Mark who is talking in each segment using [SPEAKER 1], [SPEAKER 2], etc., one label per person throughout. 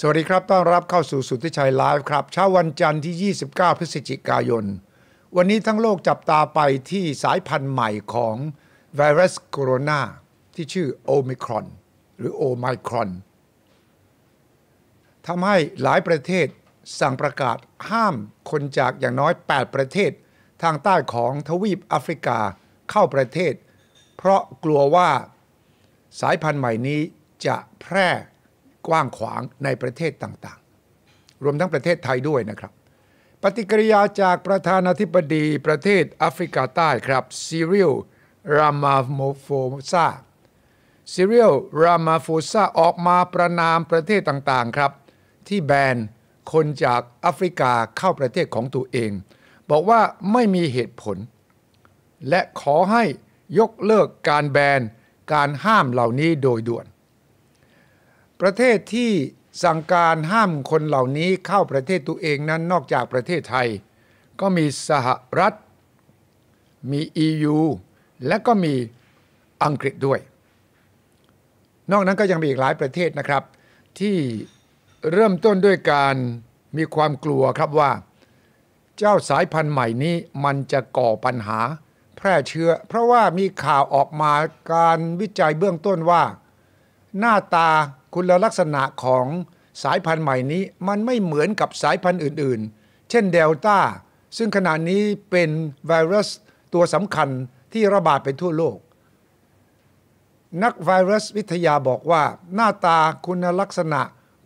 [SPEAKER 1] สวัสดีครับ ต้อนรับเข้าสู่สุทธิชัยไลฟ์ครับเช้าวันจันทร์ที่ 29 พฤศจิกายน วันนี้ทั้งโลกจับตาไปที่สายพันธุ์ใหม่ของไวรัสโคโรนา ที่ชื่อโอมิครอน หรือโอไมครอนทำให้หลายประเทศสั่งประกาศห้ามคนจากอย่างน้อย 8 ประเทศทางใต้ของทวีปแอฟริกาเข้าประเทศ เพราะกลัวว่าสายพันธุ์ใหม่นี้จะแพร่กว้างขวางในประเทศต่างๆ รวมทั้งประเทศไทยด้วยนะครับ ปฏิกิริยาจากประธานาธิบดีประเทศแอฟริกาใต้ครับซีเรียลรามาโมโฟซาซีเรียลรามาโฟซาออกมาประนามประเทศต่างๆครับ ที่แบน คนจากแอฟริกาเข้าประเทศของตัวเอง บอกว่าไม่มีเหตุผล และขอให้ยกเลิกการแบน การห้ามเหล่านี้โดยด่วนประเทศที่สั่งการห้ามคนเหล่านี้เข้าประเทศตัวเองนั้น นอกจากประเทศไทยก็มีสหรัฐ มี EU และก็มีอังกฤษด้วย นอกนั้นก็ยังมีอีกหลายประเทศนะครับ ที่เริ่มต้นด้วยการมีความกลัวครับว่า เจ้าสายพันธุ์ใหม่นี้มันจะก่อปัญหาแพร่เชื้อ เพราะว่ามีข่าวออกมาการวิจัยเบื้องต้นว่าหน้าตาคุณลักษณะของสายพันธุ์ใหม่นี้มันไม่เหมือนกับสายพันธุ์อื่นๆ เช่นเดลต้าซึ่งขณะนี้เป็นไวรัสตัวสำคัญที่ระบาดไปทั่วโลก นักไวรัสวิทยาบอกว่า หน้าตาคุณลักษณะ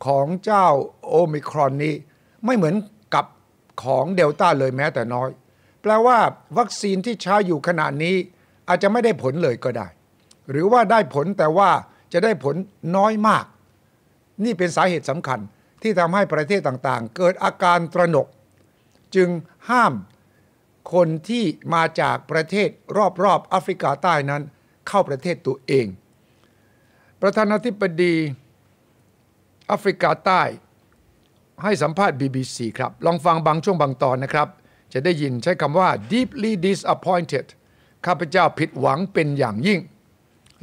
[SPEAKER 1] ของเจ้าโอมิครอนนี้ ไม่เหมือนกับของเดลต้าเลยแม้แต่น้อย แปลว่าวัคซีนที่ใช้อยู่ขณะนี้ อาจจะไม่ได้ผลเลยก็ได้ หรือว่าได้ผลแต่ว่าจะได้ผลน้อยมากนี่เป็นสาเหตุสำคัญที่ทำให้ประเทศต่างๆ เกิดอาการตระหนก จึงห้ามคนที่มาจากประเทศรอบๆแอฟริกาใต้นั้นเข้าประเทศตัวเอง ประธานาธิบดีแอฟริกาใต้ ให้สัมภาษณ์ BBC ครับ ลองฟังบางช่วงบางตอนนะครับ จะได้ยินใช้คำว่า deeply disappointed ข้าพเจ้าผิดหวังเป็นอย่างยิ่ง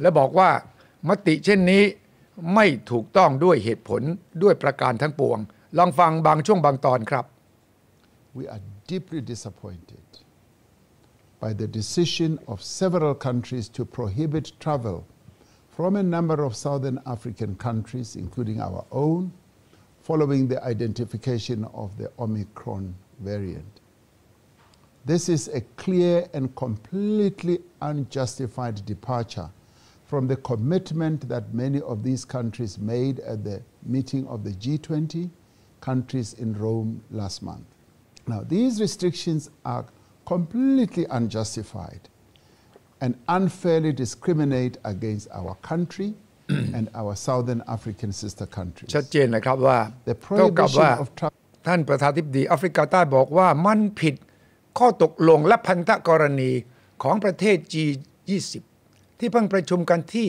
[SPEAKER 1] และบอกว่ามติเช่นนี้ไม่ถูกต้องด้วยเหตุผลด้วยประการทั้งปวง ลองฟังบางช่วงบางตอนครับ
[SPEAKER 2] We are deeply disappointed by the decision of several countries to prohibit travel from a number of southern African countries including our own following the identification of the Omicron variant This is a clear and completely unjustified departure from the commitment that many of these countries made at the meeting of the G20 countries in Rome last month. Now, these restrictions are completely unjustified and unfairly discriminate against our country and our southern African sister countries. the prohibition of ชัดเจนนะครับว่าเท่ากับว่า
[SPEAKER 1] ท่านประธานทิบดีแอฟริกาใต้บอกว่ามันผิดข้อตกลงและพันธกรณีของประเทศ G20 ที่เพิ่งประชุมกันที่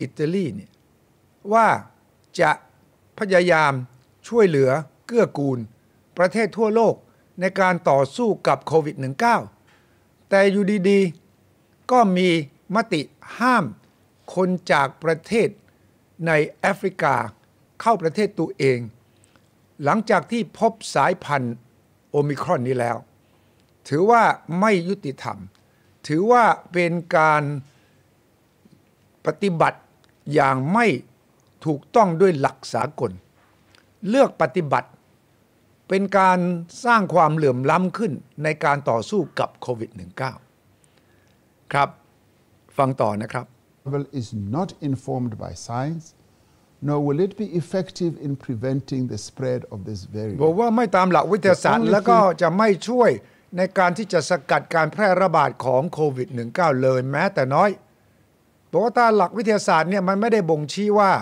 [SPEAKER 1] อิตาลีเนี่ยว่าจะพยายามช่วยเหลือเกื้อกูล ประเทศทั่วโลกในการต่อสู้กับโควิด -19 แต่อยู่ดี ๆ ก็มีมติห้ามคนจากประเทศในแอฟริกาเข้าประเทศตัวเอง หลังจากที่พบสายพันธุ์โอมิครอนนี้แล้ว ถือว่าไม่ยุติธรรม ถือว่าเป็นการปฏิบัติอย่างไม่ถูกต้องด้วยหลักสากล เลือกปฏิบัติเป็นการสร้างความเหลื่อมล้ำขึ้นในการต่อสู้กับโควิด
[SPEAKER 2] -19 ครับ ฟังต่อนะครับ is not informed by science nor will it be effective in preventing the spread of this variant บอกว่าไม่ตามหลักวิทยาศาสตร์แล้วก็จะไม่ช่วยในการที่จะสกัดการแพร่ระ
[SPEAKER 1] บาดของโควิด -19 เลยแม้แต่น้อยอัวตาหลักวิทยาศาสตร์เนี่ยมันไม่ได้บ่งชี้ว่า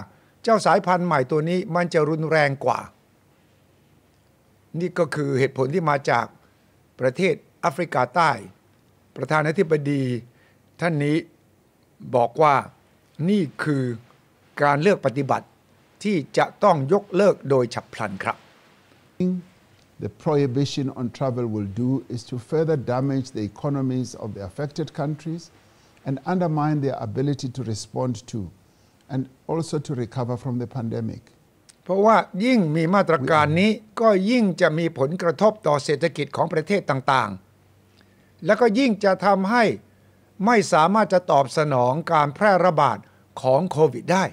[SPEAKER 1] เจ้าสายพันธุ์ใหม่ตัวนี้มันจะรุนแรงกว่า นี่ก็คือเหตุผลที่มาจากประเทศแอฟริกาใต้ ประธานาธิบดีท่านนี้บอกว่านี่คือกา
[SPEAKER 2] รเลือกปฏิบัติที่จะ
[SPEAKER 1] ต้องยกเลิกโดยฉับพลันครับ
[SPEAKER 2] The prohibition on travel will do is to further damage the economies of the affected countries and undermine their ability to respond to and also to recover from the pandemic. เพราะว่ายิ่งมีมาตรการนี้ก็
[SPEAKER 1] ยิ่งจะมีผลกระทบต่อเศรษฐกิจของประเทศต่างๆ แล้วก็ยิ่งจะทำให้ไม่สามารถจะตอบสนองการแพร่ระบาดของโควิด ได้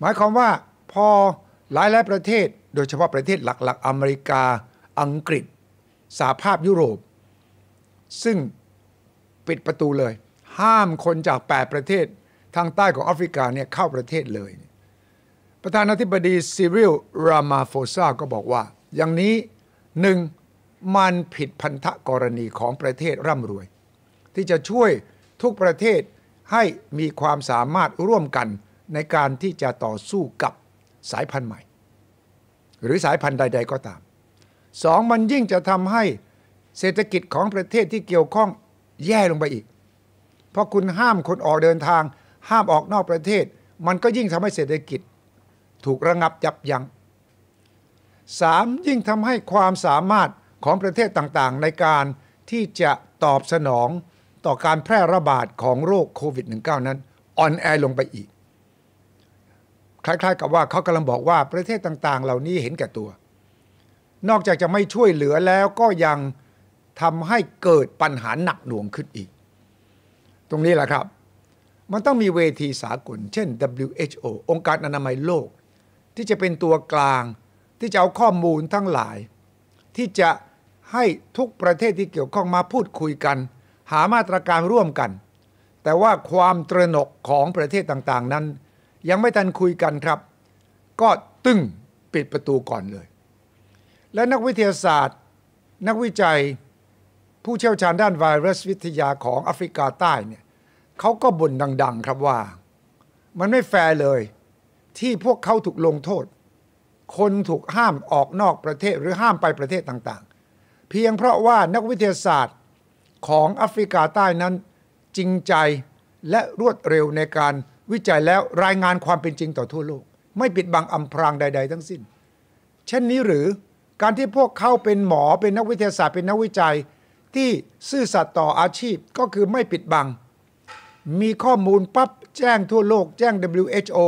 [SPEAKER 1] หมายความว่าพอหลายหลายประเทศโดยเฉพาะประเทศหลัก ๆ อเมริกา อังกฤษสหภาพยุโรป ซึ่งปิดประตูเลยห้ามคนจาก 8 ประเทศทางใต้ของแอฟริกาเนี่ยเข้าประเทศเลย ประธานาธิบดีซิริล รามาโฟซาก็บอกว่า อย่างนี้หนึ่ง มันผิดพันธกรณีของประเทศร่ำรวย ที่จะช่วยทุกประเทศให้มีความสามารถร่วมกันในการที่จะต่อสู้กับสายพันธุ์ใหม่ หรือสายพันธุ์ใด ๆก็ตามสองมันยิ่งจะทำให้เศรษฐกิจของประเทศที่เกี่ยวข้องแย่ลงไปอีกเพราะคุณห้ามคนออกเดินทาง ห้ามออกนอกประเทศมันก็ยิ่งทำให้เศรษฐกิจ ถูกระงับยับยัง้งสามยิ่งทำให้ความสามารถของประเทศต่างๆในการที่จะตอบสนองต่อการแพร่ระบาดของโรคโควิด -19 นั้นอ่อนแอลงไปอีก คล้ายๆ กับว่าเขากำลังบอกว่าประเทศต่างๆ เหล่านี้เห็นแก่ตัว นอกจากจะไม่ช่วยเหลือแล้วก็ยังทำให้เกิดปัญหาหนักหน่วงขึ้นอีกตรงนี้แหละครับ มันต้องมีเวทีสากลเช่น WHO องค์การอนามัยโลก ที่จะเป็นตัวกลาง ที่จะเอาข้อมูลทั้งหลาย ที่จะให้ทุกประเทศที่เกี่ยวข้องมาพูดคุยกัน หามาตรการร่วมกัน แต่ว่าความตระหนกของประเทศต่างๆ นั้น ยังไม่ทันคุยกันครับ ก็ตึ้งปิดประตูก่อนเลย และนักวิทยาศาสตร์ นักวิจัยผู้เชี่ยวชาญด้านไวรัสวิทยาของแอฟริกาใต้เนี่ยเขาก็บ่นดังๆ ครับว่า มันไม่แฟร์เลยที่พวกเขาถูกลงโทษ คนถูกห้ามออกนอกประเทศหรือห้ามไปประเทศต่างๆ เพียงเพราะว่านักวิทยาศาสตร์ของแอฟริกาใต้นั้นจริงใจและรวดเร็วในการวิจัยแล้วรายงานความเป็นจริงต่อทั่วโลก ไม่ปิดบังอำพรางใด ๆ ทั้งสิ้น เช่นนี้หรือการที่พวกเขาเป็นหมอเป็นนักวิทยาศาสตร์ เป็นนักวิจัยที่ซื่อสัตย์ต่ออาชีพก็คือไม่ปิดบัง มีข้อมูลปั๊บแจ้งทั่วโลก แจ้ง WHO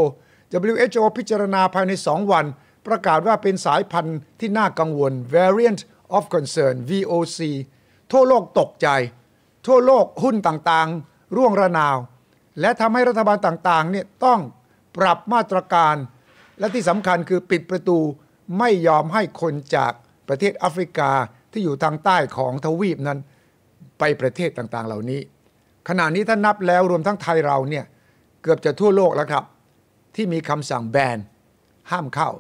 [SPEAKER 1] WHO พิจารณาภายใน 2 วัน ประกาศว่าเป็นสายพันธุ์ที่น่ากังวล variant of concern VOC ทั่วโลกตกใจ ทั่วโลกหุ้นต่างๆ ร่วงระนาว และทำให้รัฐบาลต่างๆเนี่ยต้องปรับมาตรการ และที่สำคัญคือปิดประตูไม่ยอมให้คนจากประเทศแอฟริกาที่อยู่ทางใต้ของทวีปนั้นไปประเทศต่างๆเหล่านี้ ขณะนี้ถ้านับแล้วรวมทั้งไทยเราเนี่ยเกือบจะทั่วโลกแล้วครับ ที่มีคำสั่งแบนห้ามเข้า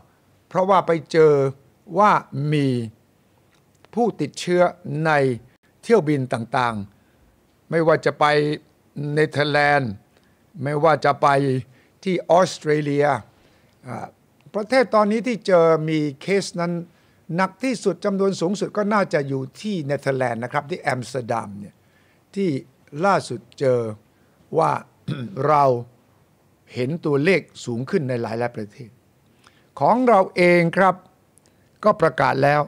[SPEAKER 1] เพราะว่าไปเจอว่ามีผู้ติดเชื้อในเที่ยวบินต่างๆ ไม่ว่าจะไปเนเธอร์แลนด์ไม่ว่าจะไปที่ออสเตรเลียประเทศตอนนี้ที่เจอมีเคสนั้นหนักที่สุดจำนวนสูงสุดก็น่าจะอยู่ที่เนเธอร์แลนด์นะครับ ที่แอมสเตอร์ดัมเนี่ยที่ล่าสุดเจอว่าเราเห็นตัวเลขสูงขึ้นในหลายหลายประเทศ ของเราเองครับก็ประกาศแล้ว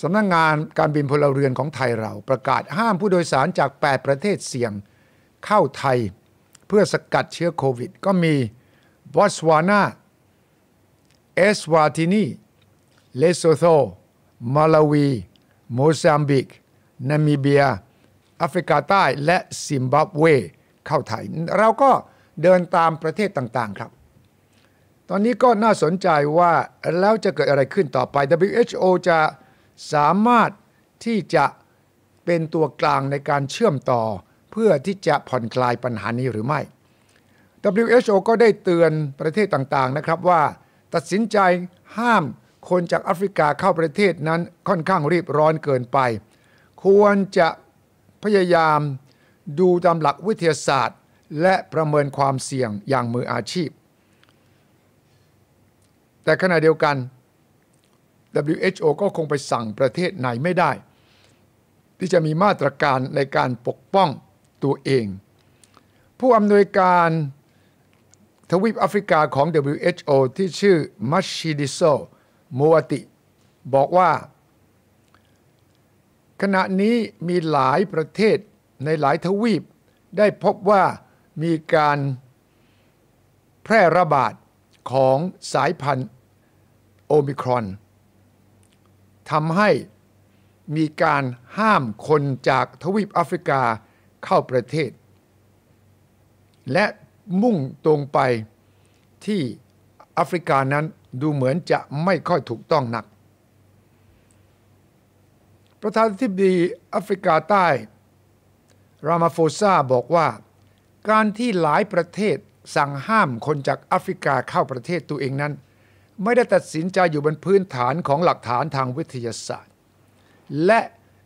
[SPEAKER 1] สำนักงงานการบินพลเรือนของไทยเรา ประกาศห้ามผู้โดยสารจาก 8 ประเทศเสี่ยง เข้าไทยเพื่อสกัดเชื้อโควิด ก็มีบอสวานาเอสวาตินี เลโซโธมาลาวีโมซัมบิก นามิเบียแอฟริกาใต้ และซิมบับเวเข้าไทย เราก็เดินตามประเทศต่างๆครับ ตอนนี้ก็น่าสนใจว่า แล้วจะเกิดอะไรขึ้นต่อไป WHO จะสามารถที่จะเป็นตัวกลางในการเชื่อมต่อ เพื่อที่จะผ่อนคลายปัญหานี้หรือไม่ WHO ก็ได้เตือนประเทศต่างๆนะครับว่าตัดสินใจห้ามคนจากแอฟริกาเข้าประเทศนั้นค่อนข้างรีบร้อนเกินไป ควรจะพยายามดูตามหลักวิทยาศาสตร์ และประเมินความเสี่ยงอย่างมืออาชีพ แต่ขณะเดียวกัน WHO ก็คงไปสั่งประเทศไหนไม่ได้ ที่จะมีมาตรการในการปกป้องตัวเอง ผู้อำนวยการทวีปแอฟริกาของ WHO ที่ชื่อมัชชิดิโซมูอติ บอกว่า ขณะนี้มีหลายประเทศในหลายทวีป ได้พบว่ามีการแพร่ระบาด ของสายพันธุ์โอมิครอนทำให้มีการห้ามคนจากทวีปแอฟริกาเข้าประเทศ และมุ่งตรงไปที่แอฟริกานั้นดูเหมือนจะไม่ค่อยถูกต้องนัก ประธานาธิบดีแอฟริกาใต้ รามาโฟซาบอกว่า การที่หลายประเทศสั่งห้ามคนจากแอฟริกาเข้าประเทศตัวเองนั้น ไม่ได้ตัดสินใจอยู่บนพื้นฐานของหลักฐานทางวิทยาศาสตร์ และ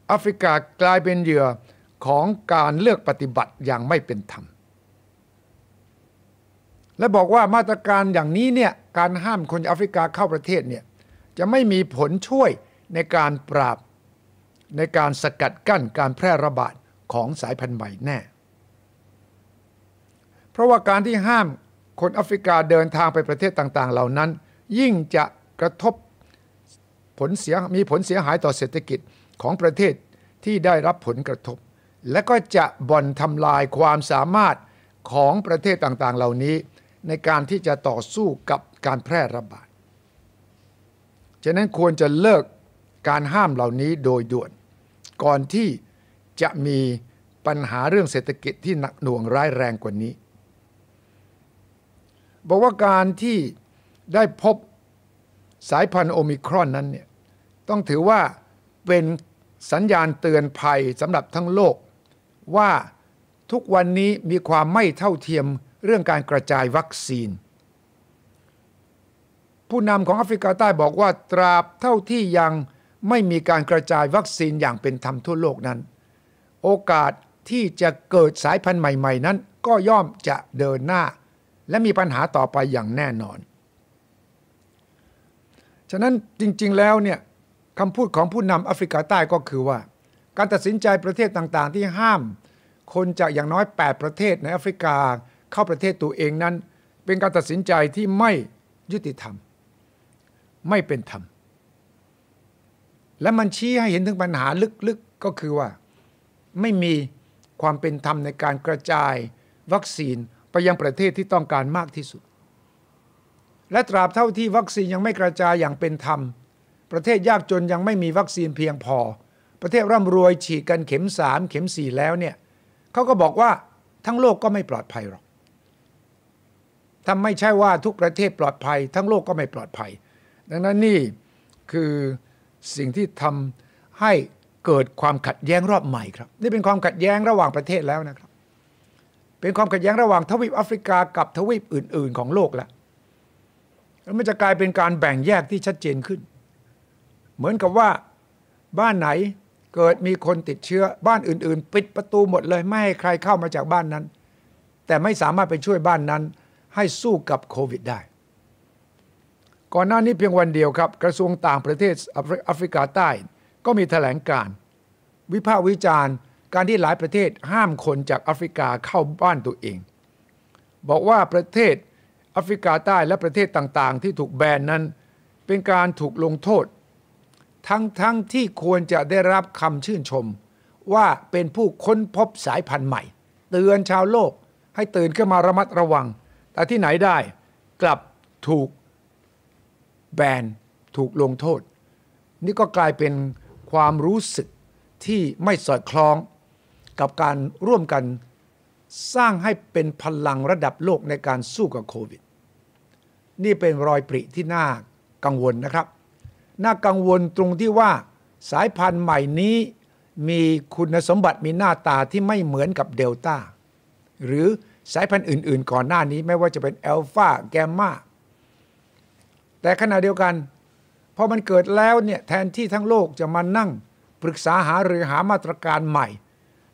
[SPEAKER 1] แอฟริกากลายเป็นเหยื่อของการเลือกปฏิบัติอย่างไม่เป็นธรรมและบอกว่ามาตรการอย่างนี้เนี่ยการห้ามคนแอฟริกาเข้าประเทศเนี่ยจะไม่มีผลช่วยในการปราบในการสกัดกั้นการแพร่ระบาดของสายพันธุ์ใหม่แน่ เพราะว่าการที่ห้ามคนแอฟริกาเดินทางไปประเทศต่าง ๆ เหล่านั้น ยิ่งจะกระทบผลเสียมีผลเสียหายต่อเศรษฐกิจของประเทศที่ได้รับผลกระทบ และก็จะบ่อนทำลายความสามารถของประเทศต่าง ๆเหล่านี้ในการที่จะต่อสู้กับการแพร่ระบาด ฉะนั้นควรจะเลิกการห้ามเหล่านี้โดยด่วน ก่อนที่จะมีปัญหาเรื่องเศรษฐกิจที่หนักหน่วงร้ายแรงกว่านี้ บอกว่าการที่ได้พบสายพันธุ์โอมิครอนนั้นเนี่ยต้องถือว่าเป็นสัญญาณเตือนภัยสำหรับทั้งโลกว่าทุกวันนี้มีความไม่เท่าเทียมเรื่องการกระจายวัคซีน ผู้นำของแอฟริกาใต้บอกว่าตราบเท่าที่ยังไม่มีการกระจายวัคซีนอย่างเป็นธรรมทั่วโลกนั้น โอกาสที่จะเกิดสายพันธุ์ใหม่ๆนั้น ก็ย่อมจะเดินหน้า และมีปัญหาต่อไปอย่างแน่นอน ฉะนั้นจริง ๆแล้วเนี่ยคำพูดของผู้นำแอฟริกาใต้ก็คือว่า การตัดสินใจประเทศต่างๆ ที่ห้าม คนจากอย่างน้อย8ประเทศในแอฟริกาเข้าประเทศตัวเองนั้นเป็นการตัดสินใจที่ไม่ยุติธรรม ไม่เป็นธรรม และมันชี้ให้เห็นถึงปัญหาลึกๆกก็คือว่าไม่มีความเป็นธรรมในการกระจายวัคซีนไปยังประเทศที่ต้องการมากที่สุด และตราบเท่าที่วัคซีนยังไม่กระจายอย่างเป็นธรรม ประเทศยากจนยังไม่มีวัคซีนเพียงพอ ประเทศร่ำรวยฉีดกันเข็มสามเข็มสี่แล้วเนี่ยเขาก็บอกว่าทั้งโลกก็ไม่ปลอดภัยหรอกถ้าไม่ใช่ว่าทุกประเทศปลอดภัยทั้งโลกก็ไม่ปลอดภัย ดังนั้นนี่คือสิ่งที่ทำให้เกิดความขัดแย้งรอบใหม่ครับนี่เป็นความขัดแย้งระหว่างประเทศแล้วนะครับ เป็นความขัดแย้งระหว่างทวีปแอฟริกากับทวีปอื่นๆ ของโลกแล้วแล้วมันจะกลายเป็นการแบ่งแยกที่ชัดเจนขึ้น เหมือนกับว่าบ้านไหนเกิดมีคนติดเชื้อบ้านอื่นๆ ปิดประตูหมดเลยไม่ให้ใครเข้ามาจากบ้านนั้น แต่ไม่สามารถไปช่วยบ้านนั้นให้สู้กับโควิดได้ ก่อนหน้านี้เพียงวันเดียวครับกระทรวงต่างประเทศแอฟริกาใต้ก็มีถแถลงการ วิพากษ์วิจารณ์ การที่หลายประเทศห้ามคนจากแอฟริกาเข้าบ้านตัวเอง บอกว่าประเทศแอฟริกาใต้และประเทศต่าง ๆ ที่ถูกแบนนั้น เป็นการถูกลงโทษ ทั้งๆทที่ควรจะได้รับคำชื่นชม ว่าเป็นผู้ค้นพบสายพันธุ์ใหม่เตือนชาวโลกให้ตื่นขึ้นมาระมัดระวังแต่ที่ไหนได้ กลับถูกแบน ถูกลงโทษ นี่ก็กลายเป็นความรู้สึกที่ไม่สอดคล้อง กับการร่วมกันสร้างให้เป็นพลังระดับโลกในการสู้กับโควิด นี่เป็นรอยปริที่น่ากังวลนะครับน่ากังวลตรงที่ว่า สายพันธุ์ใหม่นี้มีคุณสมบัติมีหน้าตาที่ไม่เหมือนกับเดลต้าหรือสายพันธุ์อื่นๆก่อนหน้านี้ไม่ว่าจะเป็นอัลฟาแกมมาแต่ขณะเดียวกันพอมันเกิดแล้วเนี่ยแทนที่ทั้งโลกจะมานั่งปรึกษาหาหรือหามาตรการใหม่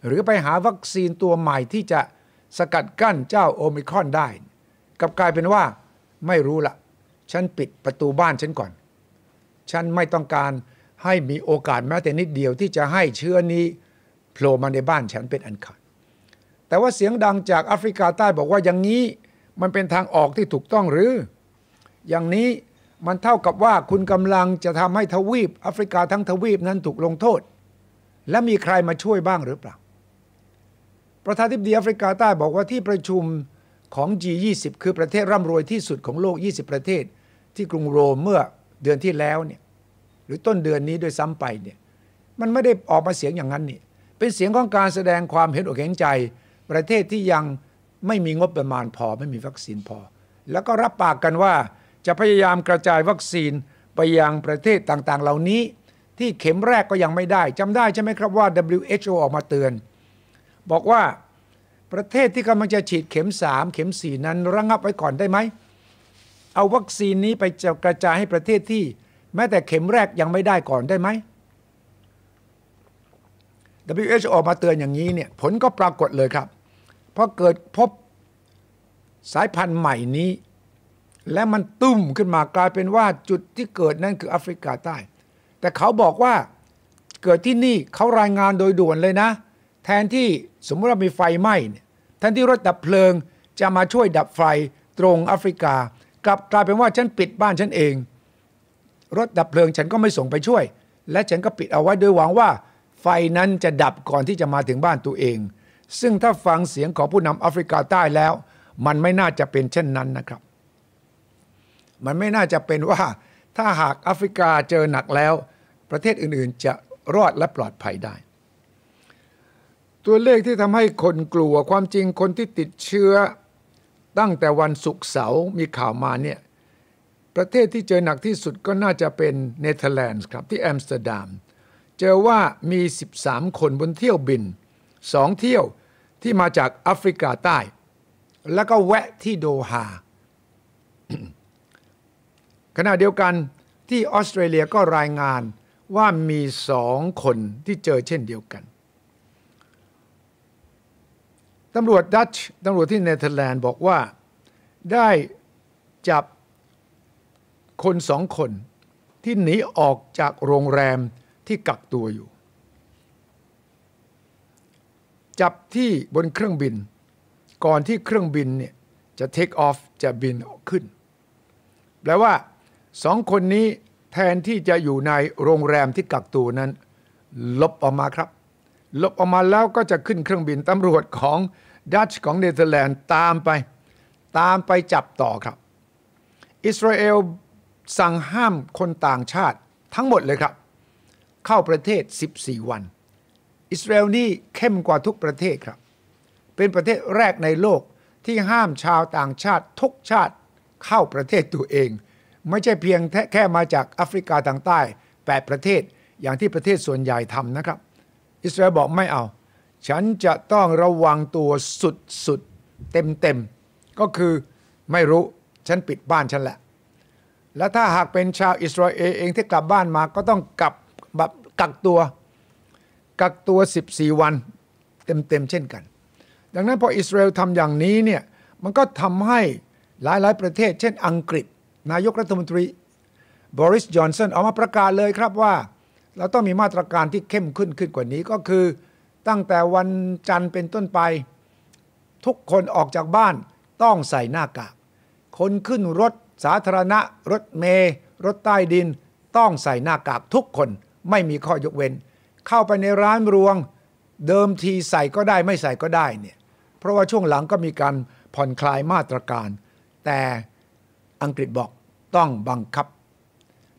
[SPEAKER 1] หรือไปหาวัคซีนตัวใหม่ที่จะสกัดกั้นเจ้าโอมิครอนได้ กับกลายเป็นว่าไม่รู้ละฉันปิดประตูบ้านฉันก่อน ฉันไม่ต้องการให้มีโอกาสแม้แต่นิดเดียวที่จะให้เชื้อนี้โผล่มาในบ้านฉันเป็นอันขาดแต่ว่าเสียงดังจากแอฟริกาใต้บอกว่าอย่างนี้ มันเป็นทางออกที่ถูกต้องหรือ อย่างนี้มันเท่ากับว่าคุณกำลังจะทำให้ทวีปแอฟริกาทั้งทวีปนั้นถูกลงโทษ และมีใครมาช่วยบ้างหรือเปล่า ประธานิพิบดีแอฟริกาใต้บอกว่าที่ประชุมของ G20 คือประเทศร่ำรวยที่สุดของโลก 20 ประเทศที่กรุงโรมเมื่อเดือนที่แล้วเนี่ยหรือต้นเดือนนี้โดยซ้ำไปเนี่ยมันไม่ได้ออกมาเสียงอย่างนั้นนี่เป็นเสียงของการแสดงความเห็นอกเห็นใจประเทศที่ยังไม่มีงบประมาณพอไม่มีวัคซีนพอ แล้วก็รับปากกันว่าจะพยายามกระจายวัคซีนไปยังประเทศต่างๆ เหล่านี้ที่เข็มแรกก็ยังไม่ได้จำได้ ใช่ไหมครับว่า WHO ออกมาเตือน บอกว่าประเทศที่กำลังจะฉีดเข็ม3เข็ม4นั้นระงงับไว้ก่อนได้ไหม เอาวัคซีนนี้ไปจะกระจายให้ประเทศที่แม้แต่เข็มแรกยังไม่ได้ก่อนได้ไหม WHO ออกมาเตือนอย่างนี้เนี่ยผลก็ปรากฏเลยครับพอเกิดพบสายพันธุ์ใหม่นี้ และมันตุ้มขึ้นมากลายเป็นว่าจุดที่เกิดนั่นคือแอฟริกาใต้ แต่เขาบอกว่าเกิดที่นี่เขารายงานโดยด่วนเลยนะ แทนที่สมมติว่ามีไฟไหม้แทนที่รถดับเพลิงจะมาช่วยดับไฟตรงแอฟริกา กลับกลายเป็นว่าฉันปิดบ้านฉันเองรถดับเพลิงฉันก็ไม่ส่งไปช่วย และฉันก็ปิดเอาไว้โดยหวังว่า ไฟนั้นจะดับก่อนที่จะมาถึงบ้านตัวเองซึ่งถ้าฟังเสียงของผู้นำแอฟริกาใต้แล้ว มันไม่น่าจะเป็นเช่นนั้นนะครับ มันไม่น่าจะเป็นว่า ถ้าหากแอฟริกาเจอหนักแล้ว ประเทศอื่นๆ จะรอดและปลอดภัยได้ ตัวเลขที่ทำให้คนกลัวความจริงคนที่ติดเชื้อตั้งแต่วันศุกร์เสาร์มีข่าวมาเนี่ยประเทศที่เจอหนักที่สุดก็น่าจะเป็นเนเธอร์แลนด์ครับที่แอมสเตอร์ดัมเจอว่ามี 13 คนบนเที่ยวบิน2เที่ยวที่มาจากแอฟริกาใต้ แล้วก็แวะที่โดฮาขณะเดียวกันที่ออสเตรเลียก็รายงานว่ามีสองคนที่เจอเช่นเดียวกัน ตำรวจดัตช์ตำรวจที่เนเธอร์แลนด์บอกว่าได้จับคนสองคนที่หนีออกจากโรงแรมที่กักตัวอยู่จับที่บนเครื่องบิน ก่อนที่เครื่องบินเนี่ยจะเทคออฟจะบินขึ้น แปลว่าสองคนนี้แทนที่จะอยู่ในโรงแรมที่กักตัวนั้น ลบออกมาครับ ลบออกมาแล้วก็จะขึ้นเครื่องบินตำรวจของดัตช์ของเนเธอร์แลนด์ตามไป ตามไปจับต่อครับ อิสราเอลสั่งห้ามคนต่างชาติทั้งหมดเลยครับ เข้าประเทศ 14 วันอิสราเอลนี่เข้มกว่าทุกประเทศครับ เป็นประเทศแรกในโลกที่ห้ามชาวต่างชาติทุกชาติ เข้าประเทศตัวเอง ไม่ใช่เพียงแค่มาจากแอฟริกาทางใต้8ประเทศอย่างที่ประเทศส่วนใหญ่ทำนะครับ อิสราเอลบอกไม่เอา ฉันจะต้องระวังตัวสุดๆ เต็มๆ ก็คือไม่รู้ฉันปิดบ้านฉันแหละ และถ้าหากเป็นชาวอิสราเอลเองที่กลับบ้านมาก็ต้องกลับแบบกักตัวกักตัว 14 วันเต็มๆเช่นกัน ดังนั้น พออิสราเอลทำอย่างนี้เนี่ยมันก็ทำให้หลายๆ ประเทศ เช่นอังกฤษนายกรัฐมนตรีบริสจอนสันออกมาประกาศเลยครับว่า เราต้องมีมาตรการที่เข้มขึ้นขึ้นกว่านี้ก็คือ ตั้งแต่วันจันทร์เป็นต้นไป ทุกคนออกจากบ้านต้องใส่หน้ากาก คนขึ้นรถ สาธารณะ รถเมล์รถใต้ดิน ต้องใส่หน้ากากทุกคนไม่มีข้อยกเว้นเข้าไปในร้านรวงเดิมทีใส่ก็ได้ไม่ใส่ก็ได้เนี่ยเพราะว่าช่วงหลังก็มีการผ่อนคลายมาตรการ แต่อังกฤษบอกต้องบังคับ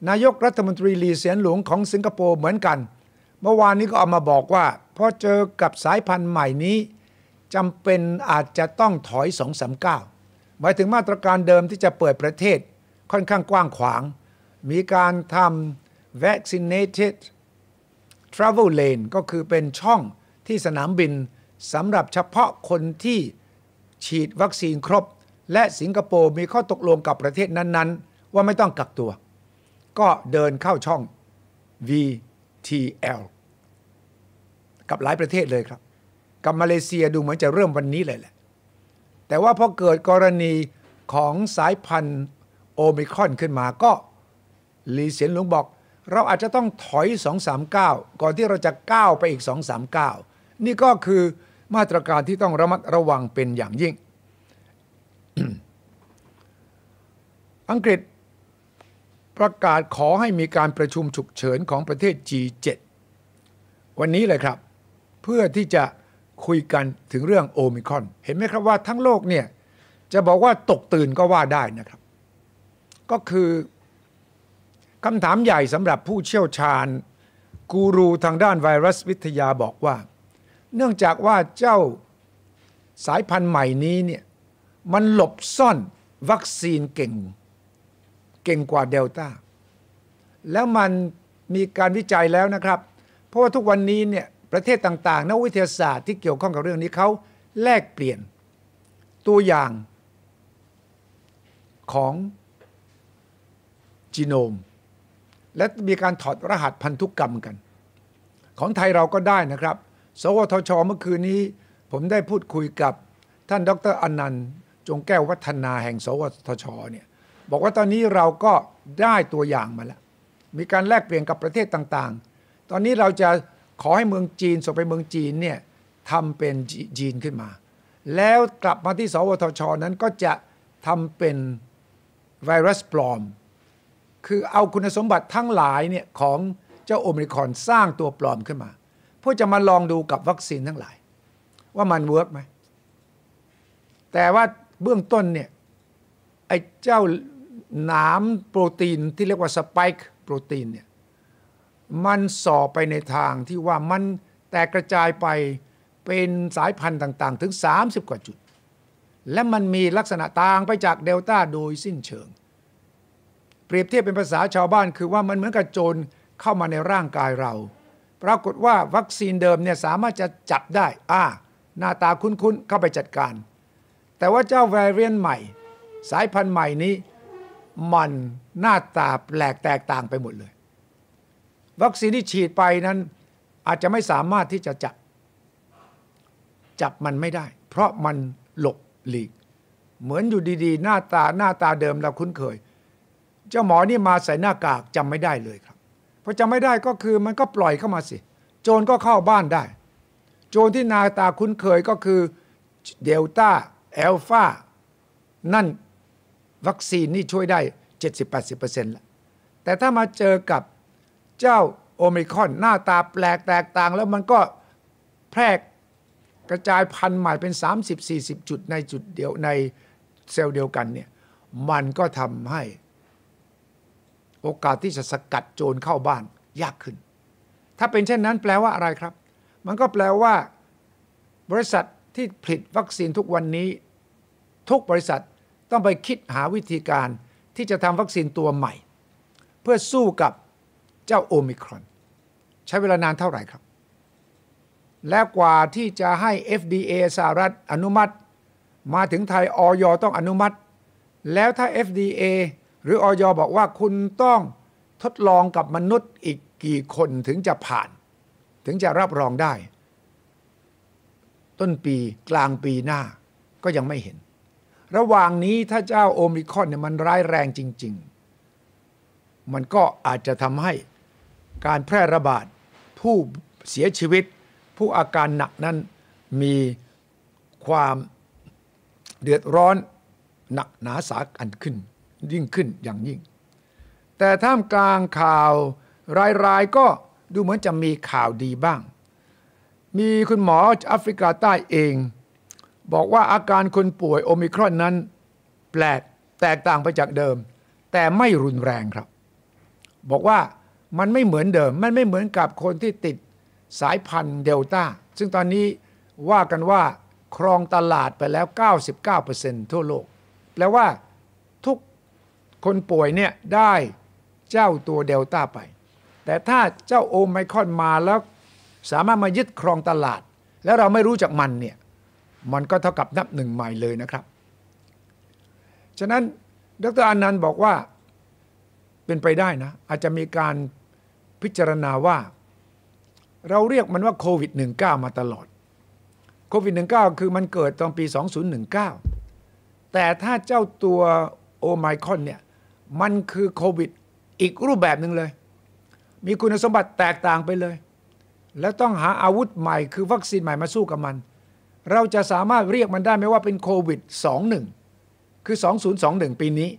[SPEAKER 1] นายกรัฐมนตรีลีเสียนหลวงของสิงคโปร์เหมือนกัน เมื่อวานนี้ก็เอามาบอกว่า พอเจอกับสายพันธุ์ใหม่นี้จำเป็นอาจจะต้องถอยสองสามก้าวหมายถึงมาตรการเดิมที่จะเปิดประเทศค่อนข้างกว้างขวาง มีการทำ vaccinated Travel Lane ก็คือเป็นช่องที่สนามบินสำหรับเฉพาะคนที่ฉีดวัคซีนครบ และสิงคโปร์มีข้อตกลงกับประเทศนั้น ๆ ว่าไม่ต้องกักตัว ก็เดินเข้าช่อง VTL กับหลายประเทศเลยครับ กับมาเลเซียดูเหมือนจะเริ่มวันนี้เลยแหละ แต่ว่าพอเกิดกรณีของสายพันธุ์โอมิครอนขึ้นมาก็ลีเสียนหลวงบอกเราอาจจะต้องถอยสองามเก้าก่อนที่เราจะก้าวไปอีกสสองามก้านี่ก็คือมาตรการที่ต้องระมัดระวังเป็นอย่างยิ่ง อังกฤษประกาศขอให้มีการประชุมฉุกเฉินของประเทศ G7 วันนี้เลยครับ เพื่อที่จะคุยกันถึงเรื่องโอมิคอน เห็นไหมครับ ว่าทั้งโลกเนี่ยจะบอกว่าตกตื่นก็ว่าได้นะครับ ก็คือคำถามใหญ่สำหรับผู้เชี่ยวชาญ กูรูทางด้านไวรัสวิทยาบอกว่า เนื่องจากว่าเจ้าสายพันธุ์ใหม่นี้เนี่ยมันหลบซ่อนวัคซีนเก่งเก่งกว่าเดลต้า แล้วมันมีการวิจัยแล้วนะครับ เพราะว่าทุกวันนี้เนี่ยประเทศต่างๆนักวิทยาศาสตร์ที่เกี่ยวข้องกับเรื่องนี้เขาแลกเปลี่ยนตัวอย่างของ จีโนมและมีการถอดรหัสพันธุกรรมกัน ของไทยเราก็ได้นะครับ สวทช เมื่อคืนนี้ ผมได้พูดคุยกับท่านดรอนันต์จงแก้ววัฒนาแห่งสวทชเนี่ยบอกว่าตอนนี้เราก็ได้ตัวอย่างมาแล้วมีการแลกเปลี่ยนกับประเทศต่างๆ ตอนนี้เราจะขอให้เมืองจีนส่งไปเมืองจีนเนี่ยทำเป็นจีนขึ้นมา แล้วกลับมาที่ สวทช นั้นก็จะทำเป็นไวรัสปลอมคือเอาคุณสมบัติทั้งหลายเนี่ยของเจ้าโอมิคอนสร้างตัวปลอมขึ้นมา เพื่อจะมาลองดูกับวัคซีนทั้งหลาย ว่ามันเวิร์กไหมแต่ว่าเบื้องต้นเนี่ยไอ้เจ้าหนามโปรตีนที่เรียกว่าสปค์โปรตีนเนี่ยมันส่อไปในทางที่ว่ามันแตกกระจายไปเป็นสายพันธุ์ต่าง ๆ ถึง 30 กว่าจุด และมันมีลักษณะต่างไปจากเดลต้าโดยสิ้นเชิงรียบเทียบเป็นภาษาชาวบ้านคือว่ามันเหมือนกับโจรเข้ามาในร่างกายเราปรากฏว่าวัคซีนเดิมเนี่ยสามารถจะจับได้อ่าหน้าตาคุ้นๆเข้าไปจัดการ แต่ว่าเจ้าแวเรียนใหม่ สายพันธุ์ใหม่นี้ มันหน้าตาแปลกแตกต่างไปหมดเลย วัคซีนที่ฉีดไปนั้น อาจจะไม่สามารถที่จะจับจับมันไม่ได้ เพราะมันหลบหลีก เหมือนอยู่ดีๆ หน้าตาหน้าตาเดิมเราคุ้นเคยเจ้าหมอนี่มาใส่หน้ากากจำไม่ได้เลยครับพอจำไม่ได้ก็คือมันก็ปล่อยเข้ามาสิ โจรก็เข้าบ้านได้ โจรที่นาตาคุ้นเคยก็คือเดลต้าแอลฟานั่นวัคซีนนี่ช่วยได้ 70-80%แล้ว แต่ถ้ามาเจอกับเจ้าโอมิคอนหน้าตาแปลกแตกต่างแล้วมันก็แพร่กระจายพันธุ์ใหม่เป็น 30-40 จุดในจุดเดียวในเซลล์เดียวกันเนี่ยมันก็ทำให้โอกาสที่จะสกัดโจรเข้าบ้านยากขึ้น ถ้าเป็นเช่นนั้นแปลว่าอะไรครับ มันก็แปลว่า บริษัทที่ผลิตวัคซีนทุกวันนี้ ทุกบริษัทต้องไปคิดหาวิธีการ ที่จะทำวัคซีนตัวใหม่ เพื่อสู้กับเจ้าโอมิครอน ใช้เวลานานเท่าไหร่ครับ และกว่าที่จะให้ FDA สหรัฐอนุมัติ มาถึงไทยออยต้องอนุมัติ แล้วถ้า FDA หรือออยบอกว่าคุณต้องทดลองกับมนุษย์อีกกี่คนถึงจะผ่าน ถึงจะรับรองได้ ต้นปีกลางปีหน้า ก็ยังไม่เห็น ระหว่างนี้ถ้าเจ้าโอมิคอนเนี่ยมันร้ายแรงจริง ๆ มันก็อาจจะทำให้การแพร่ระบาดผู้เสียชีวิต ผู้อาการหนักนั้น มีความเดือดร้อนหนักหนาสากันขึ้นยิ่งขึ้นอย่างยิ่ง แต่ท่ามกลางข่าวรายๆก็ดูเหมือนจะมีข่าวดีบ้าง มีคุณหมอแอฟริกาใต้เอง บอกว่าอาการคนป่วยโอมิครอนนั้น แปลกแตกต่างไปจากเดิม แต่ไม่รุนแรงครับ บอกว่ามันไม่เหมือนเดิมมันไม่เหมือนกับคนที่ติดสายพันธุ์เดลต้า ซึ่งตอนนี้ว่ากันว่าครองตลาดไปแล้ว 99%ทั่วโลกแปลว่าคนป่วยเนี่ยได้เจ้าตัวเดลต้าไป แต่ถ้าเจ้าโอไมคอนมาแล้วสามารถมายึดครองตลาด แล้วเราไม่รู้จักมันเนี่ย มันก็เท่ากับนับหนึ่งใหม่เลยนะครับ ฉะนั้นดรอนันต์บอกว่าเป็นไปได้นะ อาจจะมีการพิจารณาว่าเราเรียกมันว่าโควิด -19 มาตลอด โควิด -19 คือมันเกิดตอนปี 2019 แต่ถ้าเจ้าตัวโอไมคอนเนี่ยมันคือโควิดอีกรูปแบบหนึ่งเลย มีคุณสมบัติแตกต่างไปเลย แล้วต้องหาอาวุธใหม่คือวัคซีนใหม่มาสู้กับมัน เราจะสามารถเรียกมันได้ไหม ว่าเป็นโควิด 21 คือ 2021 ปีนี้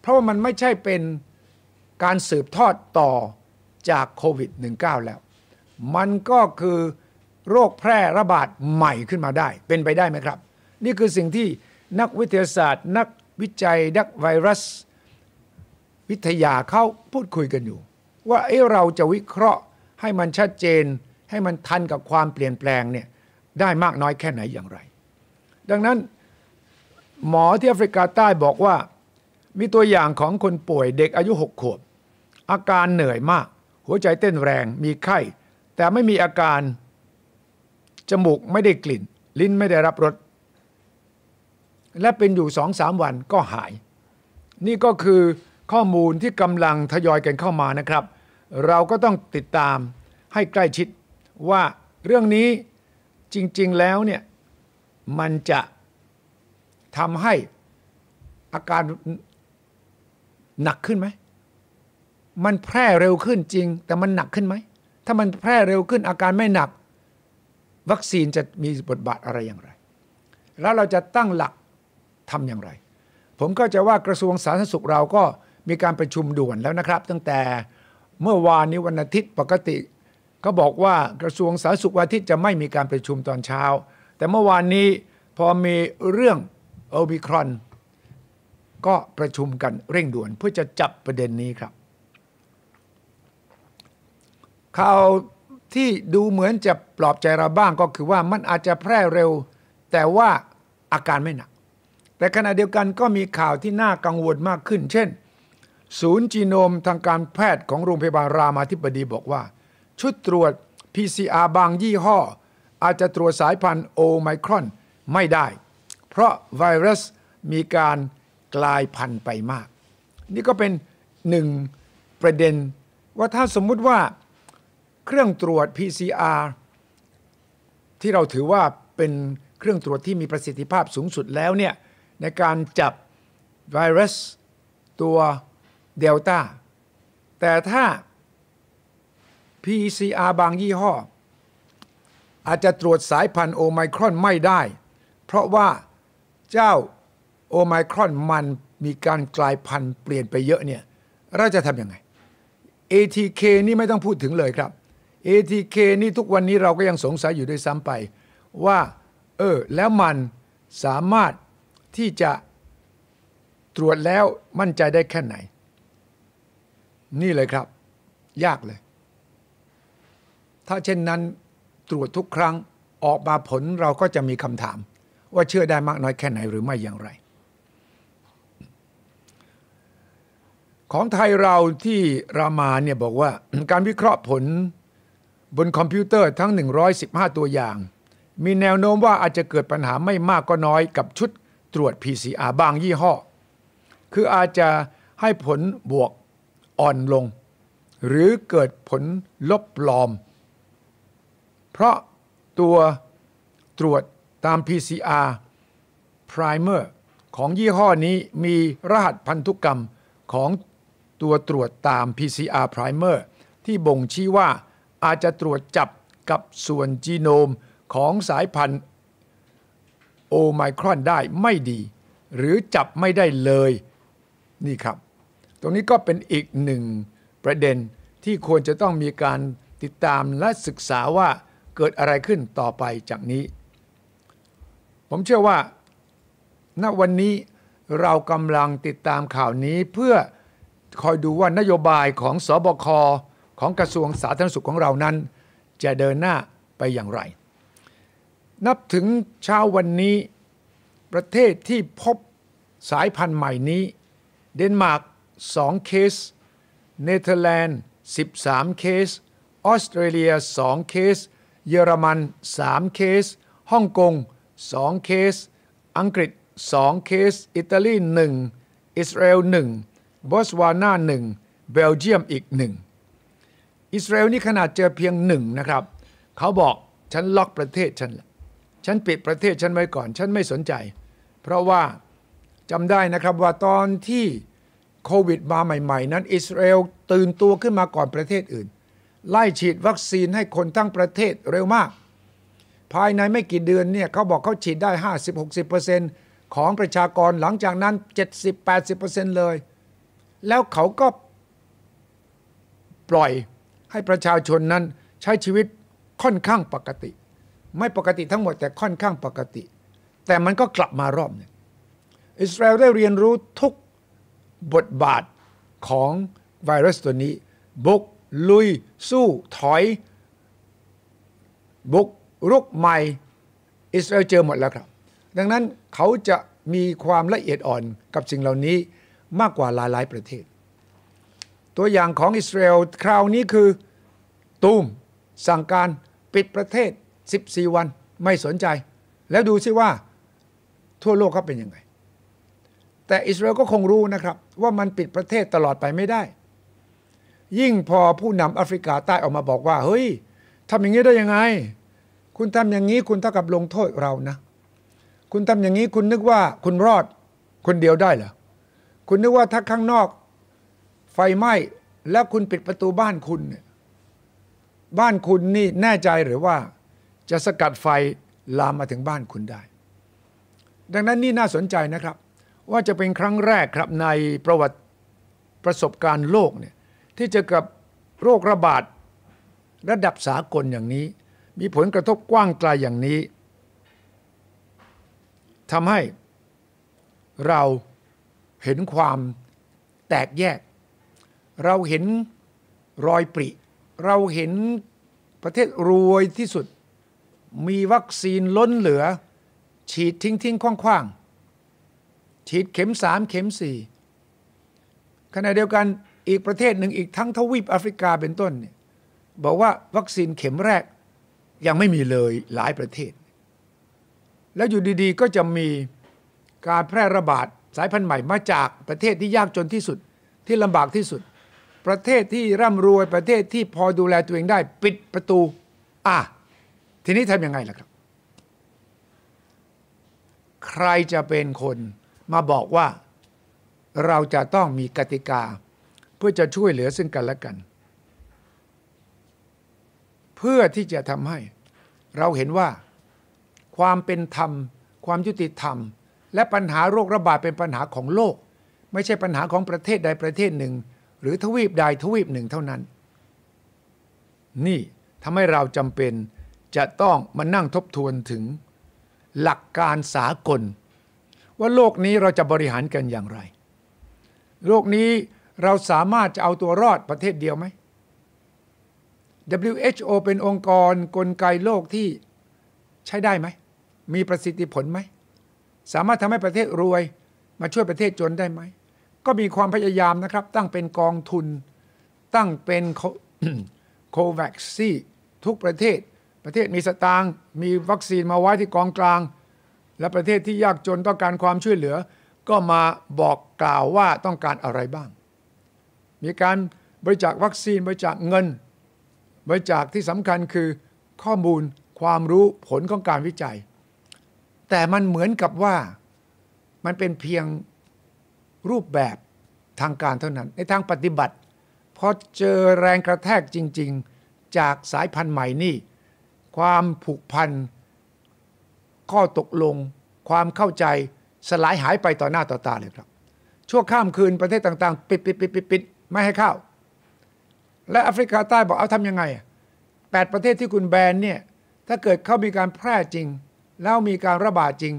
[SPEAKER 1] เพราะว่ามันไม่ใช่เป็นการสืบทอดต่อจากโควิด 19 แล้ว มันก็คือโรคแพร่ระบาดใหม่ขึ้นมาได้ เป็นไปได้ไหมครับ นี่คือสิ่งที่นักวิทยาศาสตร์ นักวิจัยนักไวรัสิทยาเขาพูดคุยกันอยู่ ว่าเอ้เราจะวิเคราะห์ให้มันชัดเจนให้มันทันกับความเปลี่ยนแปลงเนี่ยได้มากน้อยแค่ไหนอย่างไร ดังนั้น หมอที่แอฟริกาใต้บอกว่า มีตัวอย่างของคนป่วยเด็กอายุ6ขวบ อาการเหนื่อยมาก หัวใจเต้นแรงมีไข้ แต่ไม่มีอาการ จมูกไม่ได้กลิ่น ลิ้นไม่ได้รับรสและเป็นอยู่สองสามวันก็หาย นี่ก็คือข้อมูลที่กำลังทยอยกันเข้ามานะครับ เราก็ต้องติดตามให้ใกล้ชิดว่าเรื่องนี้จริง ๆแล้วเนี่ยมันจะทำให้อาการหนักขึ้นไหมมันแพร่เร็วขึ้นจริง แต่มันหนักขึ้นไหม ถ้ามันแพร่เร็วขึ้น อาการไม่หนัก วัคซีนจะมีบทบาทอะไรอย่างไร แล้วเราจะตั้งหลักทำอย่างไร ผมก็จะว่ากระทรวงสาธารณสุขเราก็มีการประชุมด่วนแล้วนะครับ ตั้งแต่เมื่อวานนี้วันอาทิตย์ปกติ ก็บอกว่ากระทรวงสาธารณสุขวันอาทิตย์จะไม่มีการประชุมตอนเช้า แต่เมื่อวานนี้พอมีเรื่องโอมิครอนก็ประชุมกันเร่งด่วนเพื่อจะจับประเด็นนี้ครับ ข่าวที่ดูเหมือนจะปลอบใจเราบ้างก็คือว่ามันอาจจะแพร่เร็วแต่ว่าอาการไม่หนัก แต่ขณะเดียวกันก็มีข่าวที่น่ากังวลมากขึ้น เช่นศูนย์จีโนมทางการแพทย์ของโรงพยาบาล รามาธิบดีบอกว่า ชุดตรวจ PCR บางยี่ห้อ อาจจะตรวจสายพันธุ์โอไมครอน ไม่ได้ เพราะไวรัสมีการกลายพันธุ์ไปมาก นี่ก็เป็นหนึ่งประเด็น ว่าถ้าสมมุติว่าเครื่องตรวจ PCR ที่เราถือว่าเป็นเครื่องตรวจที่มีประสิทธิภาพสูงสุดแล้วเนี่ยในการจับไวรัสตัวเดลต้าแต่ถ้า PCR บางยี่ห้อ อาจจะตรวจสายพันธุ์โอไมครอนไม่ได้ เพราะว่าเจ้าโอไมครอนมันมีการกลายพันธุ์เปลี่ยนไปเยอะเนี่ยเราจะทำยังไง ATK นี่ไม่ต้องพูดถึงเลยครับ ATK นี่ทุกวันนี้เราก็ยังสงสัยอยู่ด้วยซ้ำไป ว่าเออแล้วมันสามารถที่จะตรวจแล้วมั่นใจได้แค่ไหนนี่เลยครับยากเลย ถ้าเช่นนั้นตรวจทุกครั้งออกมาผลเราก็จะมีคำถาม ว่าเชื่อได้มากน้อยแค่ไหนหรือไม่อย่างไร ของไทยเราที่รามาเนี่ยบอกว่าการวิเคราะห์ผลบนคอมพิวเตอร์ทั้ง 115 ตัวอย่าง มีแนวโน้มว่าอาจจะเกิดปัญหาไม่มากก็น้อยกับชุดตรวจ PCR บางยี่ห้อ คืออาจจะให้ผลบวกอ่อนลง หรือเกิดผลลบปลอม เพราะตัวตรวจตาม PCR Primer ของยี่ห้อนี้มีรหัสพันธุกรรมของตัวตรวจตาม PCR Primer ที่บ่งชี้ว่าอาจจะตรวจจับกับส่วนจีโนมของสายพันธุ์โอไมครอนได้ไม่ดี หรือจับไม่ได้เลยนี่ครับตรงนี้ก็เป็นอีกหนึ่งประเด็นที่ควรจะต้องมีการติดตามและศึกษาว่าเกิดอะไรขึ้นต่อไปจากนี้ ผมเชื่อว่า ณ วันนี้เรากำลังติดตามข่าวนี้เพื่อคอยดูว่านโยบายของสบคของกระทรวงสาธารณสุขของเรานั้น จะเดินหน้าไปอย่างไร นับถึงเช้าวันนี้ประเทศที่พบสายพันธุ์ใหม่นี้เดนมาร์กอ2เคสเนเธอร์แลนด์ 13 เคส ออสเตรเลีย2เคส เยอรมัน 3 เคสฮ่องกง2 เคส อังกฤษ 2 เคส อิตาลี1อิสราเอล1 บอสวานา1เบลเยียมอีก 1 อิสราเอลนี่ขนาดเจอเพียงหนึ่งนะครับ เขาบอกฉันล็อกประเทศฉันฉันปิดประเทศฉันไว้ก่อน ฉันไม่สนใจ เพราะว่าจำได้นะครับว่าตอนที่โควิดมาใหม่ ๆ นั้น อิสราเอลตื่นตัวขึ้นมาก่อนประเทศอื่นไล่ฉีดวัคซีนให้คนทั้งประเทศเร็วมาก ภายในไม่กี่เดือนเนี่ยเขาบอกเขาฉีดได้ 50-60%ของประชากรหลังจากนั้น 70-80%เลยแล้วเขาก็ปล่อยให้ประชาชนนั้นใช้ชีวิตค่อนข้างปกติ ไม่ปกติทั้งหมดแต่ค่อนข้างปกติ แต่มันก็กลับมารอบนึงอิสราเอลได้เรียนรู้ทุกบทบาทของไวรัสตัวนี้ บุก ลุย สู้ถอย บุกรุกใหม่อิสราเอลเจอหมดแล้วครับ ดังนั้นเขาจะมีความละเอียดอ่อนกับสิ่งเหล่านี้มากกว่าหลาย ๆ ประเทศ ตัวอย่างของอิสราเอลคราวนี้คือ ตูม สั่งการปิดประเทศ 14 วันไม่สนใจ แล้วดูซิว่าทั่วโลกเขาเป็นยังไงแต่อิสราเอลก็คงรู้นะครับว่ามันปิดประเทศตลอดไปไม่ได้ ยิ่งพอผู้นำแอฟริกาใต้ออกมาบอกว่า เฮ้ยทำอย่างนี้ได้ยังไง คุณทำอย่างนี้คุณเท่ากับลงโทษเรานะ คุณทำอย่างนี้คุณนึกว่าคุณรอด คนเดียวได้เหรอ คุณนึกว่าถ้าข้างนอก ไฟไหม้แล้วคุณปิดประตูบ้านคุณเนี่ยบ้านคุณนี่แน่ใจหรือว่า จะสกัดไฟลามมาถึงบ้านคุณได้ ดังนั้นนี่น่าสนใจนะครับว่าจะเป็นครั้งแรกครับในประวัติประสบการณ์โลกเนี่ยที่จะกับโรคระบาด ระดับสากลอย่างนี้ มีผลกระทบกว้างไกลยอย่างนี้ทำให้เราเห็นความแตกแยก เราเห็นรอยปริ เราเห็นประเทศรวยที่สุด มีวัคซีนล้นเหลือ ฉีดทิ้งทิ้งคว่าง ๆฉีดเข็มสามเข็มสี่ขณะเดียวกันอีกประเทศหนึ่ง อีกทั้งทวีปแอฟริกาเป็นต้นเนี่ยบอกว่าวัคซีนเข็มแรก ยังไม่มีเลยหลายประเทศ แล้วอยู่ดีๆ ก็จะมีการแพร่ระบาดสายพันธุ์ใหม่มาจากประเทศที่ยากจนที่สุดที่ลำบากที่สุด ประเทศที่ร่ำรวยประเทศที่พอดูแลตัวเองได้ ปิดประตูอ่ะทีนี้ทำยังไงล่ะครับ ใครจะเป็นคนมาบอกว่าเราจะต้องมีกติกา เพื่อจะช่วยเหลือซึ่งกันและกัน เพื่อที่จะทำให้เราเห็นว่า ความเป็นธรรม ความยุติธรรม และปัญหาโรคระบาดเป็นปัญหาของโลก ไม่ใช่ปัญหาของประเทศใดประเทศหนึ่ง หรือทวีปใดทวีปหนึ่งเท่านั้น นี่ทำให้เราจำเป็นจะต้องมานั่งทบทวนถึงหลักการสากลว่าโลกนี้เราจะบริหารกันอย่างไร โลกนี้เราสามารถจะเอาตัวรอดประเทศเดียวไหม WHO เป็นองค์กรกลไกโลกที่ใช้ได้ไหม มีประสิทธิผลไหม สามารถทำให้ประเทศรวยมาช่วยประเทศจนได้ไหม ก็มีความพยายามนะครับ ตั้งเป็นกองทุน ตั้งเป็นโควัคซีทุกประเทศ ประเทศมีสตางค์ มีวัคซีนมาไว้ที่กองกลางและประเทศที่ยากจนต้องการความช่วยเหลือก็มาบอกกล่าวว่าต้องการอะไรบ้าง มีการบริจาควัคซีนบริจาคเงิน บริจาคที่สำคัญคือข้อมูลความรู้ผลของการวิจัย แต่มันเหมือนกับว่า มันเป็นเพียงรูปแบบทางการเท่านั้นในทางปฏิบัติพอเจอแรงกระแทกจริงๆ จากสายพันธุ์ใหม่นี่ความผูกพันข้อตกลงความเข้าใจสลายหายไปต่อหน้าต่อตาเลยครับ ชั่วข้ามคืนประเทศต่างๆ ปิดปิดปิดปิดปิดไม่ให้เข้า และแอฟริกาใต้บอกเอาทำยังไงแปดประเทศที่คุณแบนเนี่ยถ้าเกิดเขามีการแพร่จริง แล้วมีการระบาดจริง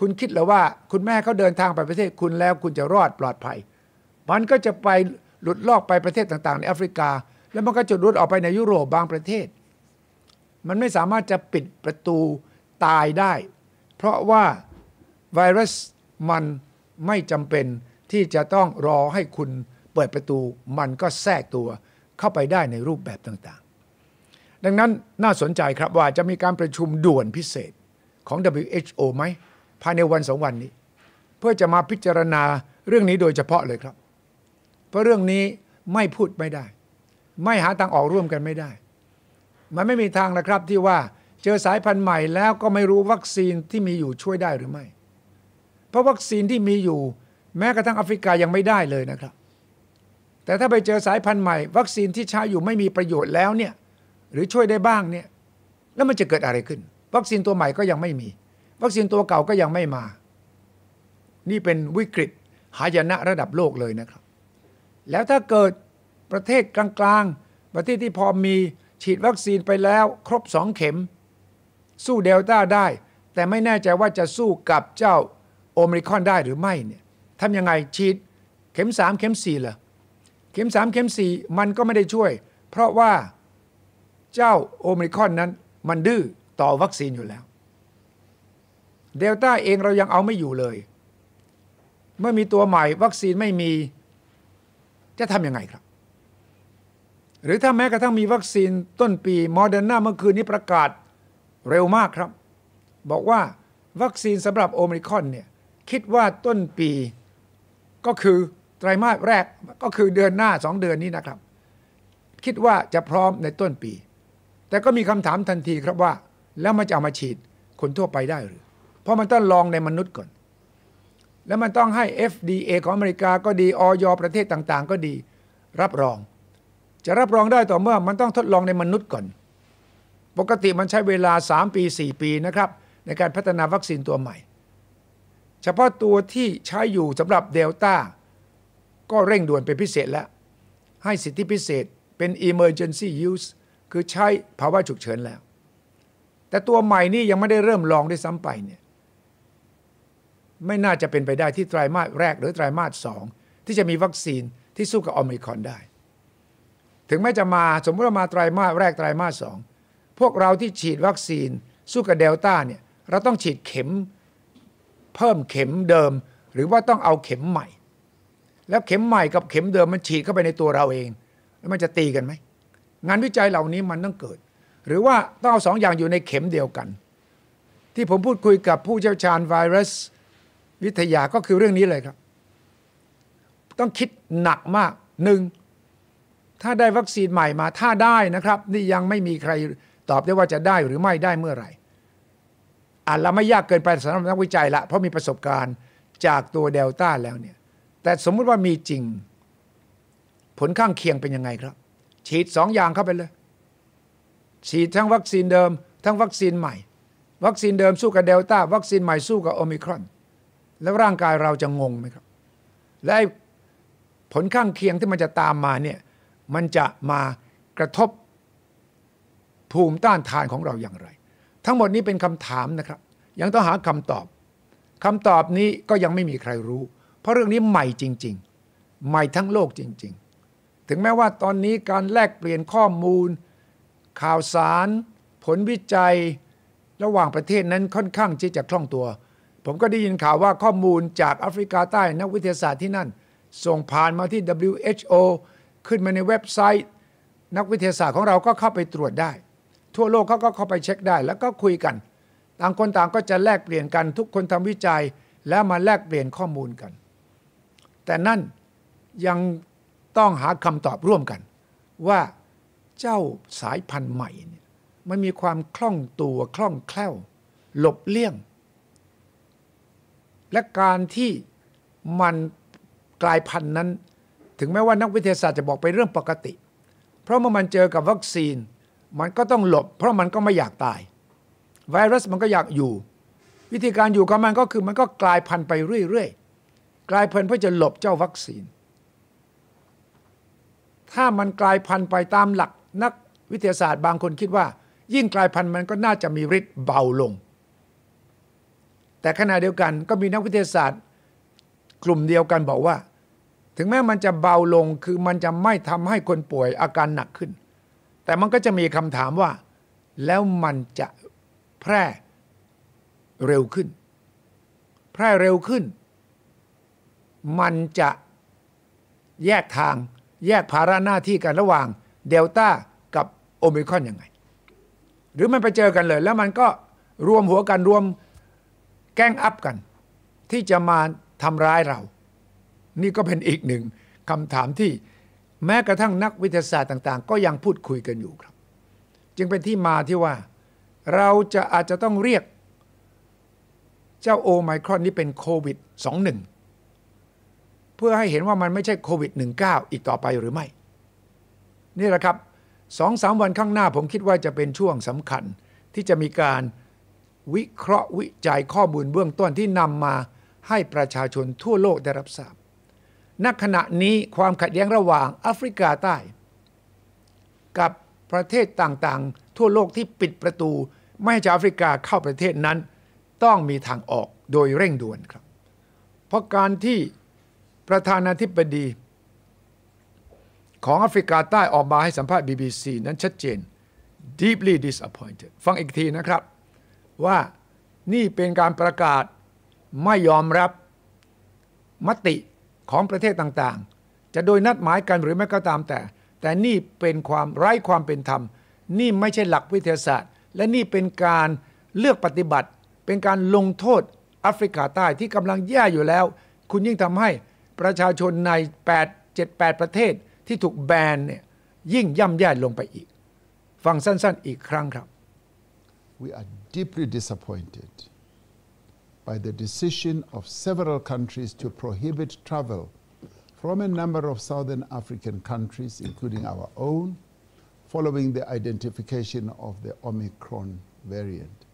[SPEAKER 1] คุณคิดหรือว่าคุณแม่เขาเดินทางไปประเทศคุณแล้วคุณจะรอดปลอดภัยมันก็จะไปหลุดลอกไปประเทศต่างๆ ในแอฟริกา แล้วมันก็จะรลุดออกไปในยุโรปบางประเทศ มันไม่สามารถจะปิดประตูตายได้ เพราะว่า ไวรัสมันไม่จำเป็นที่จะต้องรอให้คุณเปิดประตู มันก็แทรกตัวเข้าไปได้ในรูปแบบต่าง ๆ ดังนั้นน่าสนใจครับว่าจะมีการประชุมด่วนพิเศษของ WHO ไหมภายในวันสองวันนี้ เพื่อจะมาพิจารณาเรื่องนี้โดยเฉพาะเลยครับ เพราะเรื่องนี้ไม่พูดไม่ได้ ไม่หาทางออกร่วมกันไม่ได้ มันไม่มีทางนะครับที่ว่าจอสายพันธุ์ใหม่แล้วก็ไม่รู้วัคซีนที่มีอยู่ช่วยได้หรือไม่ เพราะวัคซีนที่มีอยู่แม้กระทั่งแอฟริกายังไม่ได้เลยนะครับ แต่ถ้าไปเจอสายพันธุ์ใหม่ วัคซีนที่ใช้อยู่ไม่มีประโยชน์แล้วเนี่ยหรือช่วยได้บ้างเนี่ยแล้วมันจะเกิดอะไรขึ้น วัคซีนตัวใหม่ก็ยังไม่มี วัคซีนตัวเก่าก็ยังไม่มา นี่เป็นวิกฤตหายนะระดับโลกเลยนะครับ แล้วถ้าเกิดประเทศกลางๆประเทศที่พอมีฉีดวัคซีนไปแล้ว ครบสองเข็มสู้เดลต้าได้ แต่ไม่แน่ใจว่าจะสู้กับเจ้าโอมิคอนได้หรือไม่เนี่ยทำยังไงฉีดเข็ม 3 เข็ม4เหรอเข็ม3 เข็ม4 มันก็ไม่ได้ช่วย เพราะว่าเจ้าโอมิคอนนั้น มันดื้อ ต่อวัคซีนอยู่แล้ว เดลต้าเองเรายังเอาไม่อยู่เลย เมื่อมีตัวใหม่วัคซีนไม่มีจะทำยังไงครับ หรือถ้าแม้กระทั่งมีวัคซีนต้นปีโมเดอร์นาเมื่อคืนนี้ประกาศเร็วมากครับ บอกว่าวัคซีนสำหรับโอมิคอนเนี่ย คิดว่าต้นปี ก็คือไตรามาสแรกก็คือเดือนหน้า 2 เดือนนี้นะครับ คิดว่าจะพร้อมในต้นปี แต่ก็มีคำถามทันทีครับว่า แล้วมันจะเอามาฉีดคนทั่วไปได้หรือ เพราะมันต้องลองในมนุษย์ก่อน แล้วมันต้องให้ FDA ของอเมริกาก็ดีออยประเทศต่างๆ ก็ดีรับรอง จะรับรองได้ต่อเมื่อมันต้องทดลองในมนุษย์ก่อนปกติมันใช้เวลา 3 ปี 4 ปีนะครับ ในการพัฒนาวัคซีนตัวใหม่ เฉพาะตัวที่ใช้อยู่สำหรับเดลต้าก็เร่งด่วนเป็นพิเศษแล้ว ให้สิทธิพิเศษเป็น emergency use คือใช้ภาวะฉุกเฉินแล้ว แต่ตัวใหม่นี่ยังไม่ได้เริ่มลองด้วยซ้ำไปเนี่ยไม่น่าจะเป็นไปได้ที่ไตรามาสแรกหรือไตรามาสสองที่จะมีวัคซีนที่สู้กับโอมิครอนได้ ถึงแม้จะมาสมมติว่ามาไตรามาสแรกไตรามาสสองพวกเราที่ฉีดวัคซีนสู้กับเดลต้าเนี่ยเราต้องฉีดเข็มเพิ่มเข็มเดิม หรือว่าต้องเอาเข็มใหม่ แล้วเข็มใหม่กับเข็มเดิม มันฉีดเข้าไปในตัวเราเองแล้วมันจะตีกันไหม งานวิจัยเหล่านี้มันต้องเกิด หรือว่าต้องเอาสองอย่างอยู่ในเข็มเดียวกัน ที่ผมพูดคุยกับผู้เชี่ยวชาญไวรัสวิทยาก็คือเรื่องนี้เลยครับ ต้องคิดหนักมากหนึ่งถ้าได้วัคซีนใหม่มาถ้าได้นะครับนี่ยังไม่มีใครตอบได้ว่าจะได้หรือไม่ได้เมื่อไหร่ อ่านแล้วไม่ยากเกินไปสำหรับนักวิจัยละเพราะมีประสบการณ์จากตัวเดลต้าแล้วเนี่ย แต่สมมุติว่ามีจริง ผลข้างเคียงเป็นยังไงครับ ฉีดสองอย่างเข้าไปเลย ฉีดทั้งวัคซีนเดิมทั้งวัคซีนใหม่วัคซีนเดิมสู้กับเดลต้าวัคซีนใหม่สู้กับโอมิครอน แล้วร่างกายเราจะงงไหมครับ และผลข้างเคียงที่มันจะตามมาเนี่ยมันจะมากระทบภูมิต้านทานของเราอย่างไร ทั้งหมดนี้เป็นคำถามนะครับ ยังต้องหาคำตอบ คำตอบนี้ก็ยังไม่มีใครรู้ เพราะเรื่องนี้ใหม่จริง ๆ ใหม่ทั้งโลกจริง ๆ ถึงแม้ว่าตอนนี้การแลกเปลี่ยนข้อมูล ข่าวสาร ผลวิจัย ระหว่างประเทศนั้นค่อนข้างที่จะคล่องตัว ผมก็ได้ยินข่าวว่าข้อมูลจากแอฟริกาใต้นักวิทยาศาสตร์ที่นั่น ส่งผ่านมาที่ WHO ขึ้นมาในเว็บไซต์ นักวิทยาศาสตร์ของเราก็เข้าไปตรวจได้ทั่วโลกเขาก็เข้าไปเช็คได้ แล้วก็คุยกัน ต่างคนต่างก็จะแลกเปลี่ยนกัน ทุกคนทำวิจัยแล้วมาแลกเปลี่ยนข้อมูลกัน แต่นั่นยังต้องหาคำตอบร่วมกัน ว่าเจ้าสายพันธุ์ใหม่เนี่ยมันมีความคล่องตัวคล่องแคล่ว หลบเลี่ยง และการที่มันกลายพันธุ์นั้น ถึงแม้ว่านักวิทยาศาสตร์จะบอกไปเรื่องปกติ เพราะเมื่อมันเจอกับวัคซีนมันก็ต้องหลบเพราะมันก็ไม่อยากตายไวรัสมันก็อยากอยู่ วิธีการอยู่ของมันก็คือมันก็กลายพันธุ์ไปเรื่อยๆ กลายพันธุ์เพื่อจะหลบเจ้าวัคซีน ถ้ามันกลายพันธุ์ไปตามหลักนักวิทยาศาสตร์บางคนคิดว่า ยิ่งกลายพันธุ์มันก็น่าจะมีฤทธิ์เบาลง แต่ขณะเดียวกันก็มีนักวิทยาศาสตร์กลุ่มเดียวกันบอกว่า ถึงแม้มันจะเบาลงคือมันจะไม่ทำให้คนป่วยอาการหนักขึ้นแต่มันก็จะมีคำถามว่า แล้วมันจะแพร่เร็วขึ้น แพร่เร็วขึ้น มันจะแยกทางแยกภาระหน้าที่กัน ระหว่างเดลต้า กับโอมิคอนยังไง หรือมันไปเจอกันเลย แล้วมันก็รวมหัวกันรวมแก้งอัพกัน ที่จะมาทำร้ายเรา นี่ก็เป็นอีกหนึ่งคำถามที่แม้กระทั่งนักวิทยาศาสตร์ต่างๆ ก็ยังพูดคุยกันอยู่ครับ จึงเป็นที่มาที่ว่าเราจะอาจจะต้องเรียกเจ้าโอไมครอนนี้เป็นโควิด 21 เพื่อให้เห็นว่ามันไม่ใช่โควิด 19 อีกต่อไปหรือไม่ นี่แหละครับสองสามวันข้างหน้าผมคิดว่าจะเป็นช่วงสำคัญที่จะมีการวิเคราะห์วิจัยข้อมูลเบื้องต้นที่นำมาให้ประชาชนทั่วโลกได้รับทราบณขณะนี้ความขัดแย้งระหว่างแอฟริกาใต้ กับประเทศต่างๆ ทั่วโลกที่ปิดประตูไม่ให้ชาวแอฟริกาเข้าประเทศนั้น ต้องมีทางออกโดยเร่งด่วนครับ เพราะการที่ประธานาธิบดี ของแอฟริกาใต้ออกมาให้สัมภาษณ์ BBC นั้นชัดเจน deeply disappointed ฟังอีกทีนะครับ ว่านี่เป็นการประกาศไม่ยอมรับมติของประเทศต่างๆ จะโดยนัดหมายกันหรือไม่ก็ตามแต่ แต่นี่เป็นความไร้ความเป็นธรรม นี่ไม่ใช่หลักวิทยาศาสตร์ และนี่เป็นการเลือกปฏิบัติ เป็นการลงโทษแอฟริกาใต้ที่กำลังแย่อยู่แล้ว คุณยิ่งทำให้ประชาชนใน 8 7 8 ประเทศที่ถูกแบนเนี่ยยิ่งย่ำแย่ลงไปอีก ฟังสั้นๆ อีกครั้งครับ
[SPEAKER 2] We are deeply disappointed by the decision of several countries to prohibit travel from a number of southern African countries, including our own, following the identification of the Omicron variant.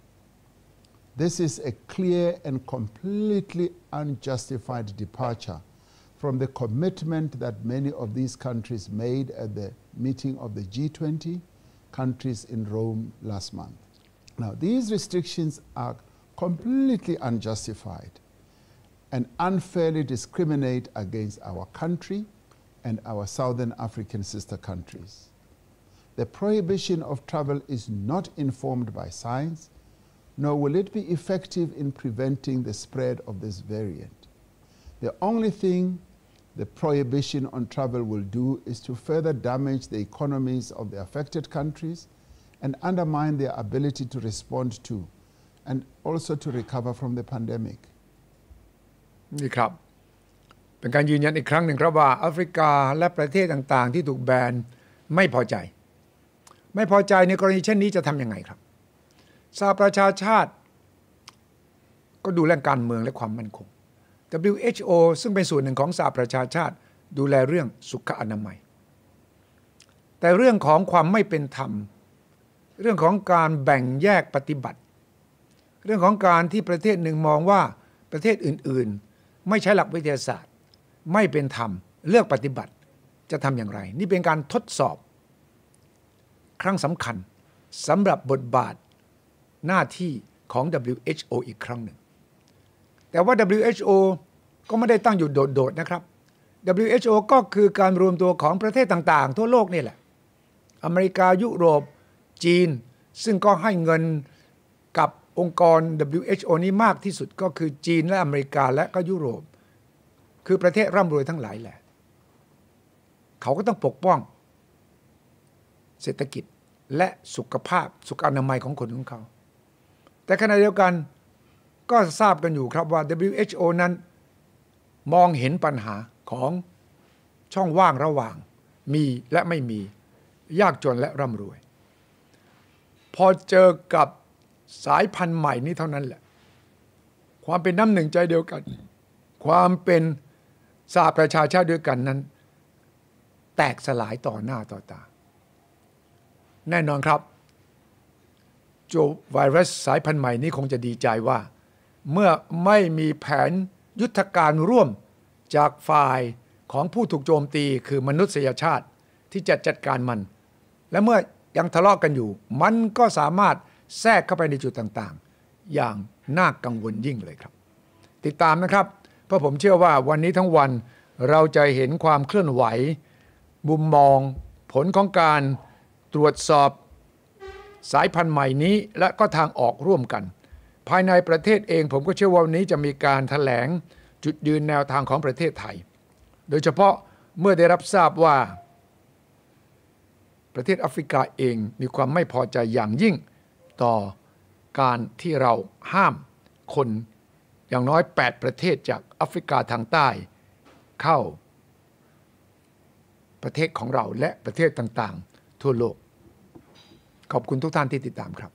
[SPEAKER 2] This is a clear and completely unjustified departure from the commitment that many of these countries made at the meeting of the G20 countries in Rome last month. Now, these restrictions are completely unjustified and unfairly discriminate against our country and our southern African sister countries. The prohibition of travel is not informed by science, nor will it be effective in preventing the spread of this variant. The only thing the prohibition on travel will do is to further damage the economies of the affected countries and undermine their ability to respond to and also to recover from the pandemic. นี่ครับ
[SPEAKER 1] เป็นการยืนยันอีกครั้งหนึ่งครับว่าแอฟริกาและประเทศต่าง ๆ ที่ถูกแบนไม่พอใจ ไม่พอใจในกรณีเช่นนี้จะทำยังไงครับสหประชาชาติ ก็ดูแลการเมืองและความมั่นคง WHO ซึ่งเป็นส่วนหนึ่งของสหประชาชาติ ดูแลเรื่องสุขอนามัย แต่เรื่องของความไม่เป็นธรรม เรื่องของการแบ่งแยกปฏิบัติเรื่องของการที่ประเทศหนึ่งมองว่าประเทศอื่นๆ ไม่ใช้หลักวิทยาศาสตร์ ไม่เป็นธรรมเลือกปฏิบัติจะทำอย่างไร นี่เป็นการทดสอบครั้งสำคัญสำหรับบทบาทหน้าที่ของ WHO อีกครั้งหนึ่ง แต่ว่า WHO ก็ไม่ได้ตั้งอยู่โดดๆ นะครับ WHO ก็คือการรวมตัวของประเทศต่างๆ ทั่วโลกนี่แหละ อเมริกายุโรป จีน ซึ่งก็ให้เงินกับองค์กร WHO นี้มากที่สุดก็คือจีน และอเมริกา และก็ยุโรป คือประเทศร่ำรวยทั้งหลายแหละ เขาก็ต้องปกป้องเศรษฐกิจและสุขภาพสุขอนามัยของคนของเขา แต่ขณะเดียวกันก็ทราบกันอยู่ครับว่า WHO นั้นมองเห็นปัญหาของช่องว่างระหว่าง มีและไม่มียากจนและร่ำรวย พอเจอกับสายพันธุ์ใหม่นี้เท่านั้นแหละ ความเป็นน้ำหนึ่งใจเดียวกัน ความเป็น สาประชาชาติด้วยกันนั้น แตกสลายต่อหน้าต่อตา แน่นอนครับ โจไวรัสสายพันธุ์ใหม่นี้คงจะดีใจว่า เมื่อไม่มีแผนยุทธการร่วมจากฝ่ายของผู้ถูกโจมตีคือมนุษยชาติที่จะจัดการมัน และเมื่อยังทะเลาะกกันอยู่ มันก็สามารถแทรกเข้าไปในจุดต่างๆ อย่างน่ากังวลยิ่งเลยครับ ติดตามนะครับ เพราะผมเชื่อว่าวันนี้ทั้งวันเราจะเห็นความเคลื่อนไหว มุมมองผลของการตรวจสอบสายพันธุ์ใหม่นี้และก็ทางออกร่วมกัน ภายในประเทศเองผมก็เชื่อว่าวันนี้จะมีการถแถลง จุดยืนแนวทางของประเทศไทย โดยเฉพาะเมื่อได้รับทราบว่าประเทศแอฟริกาเองมีความไม่พอใจอย่างยิ่งต่อการที่เราห้ามคนอย่างน้อย 8 ประเทศจากแอฟริกาทางใต้ เข้า ประเทศของเราและประเทศต่างๆ ทั่วโลก ขอบคุณทุกท่านที่ติดตามครับ